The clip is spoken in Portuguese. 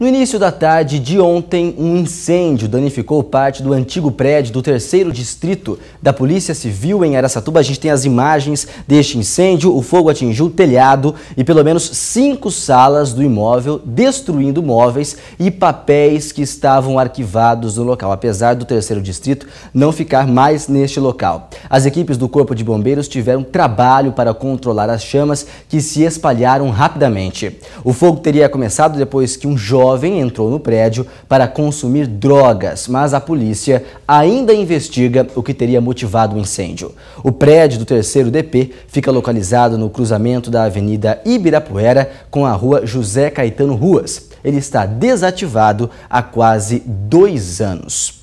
No início da tarde de ontem, um incêndio danificou parte do antigo prédio do terceiro distrito da Polícia Civil em Aracatuba. A gente tem as imagens deste incêndio. O fogo atingiu o telhado e pelo menos cinco salas do imóvel, destruindo móveis e papéis que estavam arquivados no local, apesar do terceiro distrito não ficar mais neste local. As equipes do Corpo de Bombeiros tiveram trabalho para controlar as chamas que se espalharam rapidamente. O fogo teria começado depois que um jovem jovem entrou no prédio para consumir drogas, mas a polícia ainda investiga o que teria motivado o incêndio. O prédio do terceiro DP fica localizado no cruzamento da Avenida Ibirapuera com a Rua José Caetano Ruas. Ele está desativado há quase dois anos.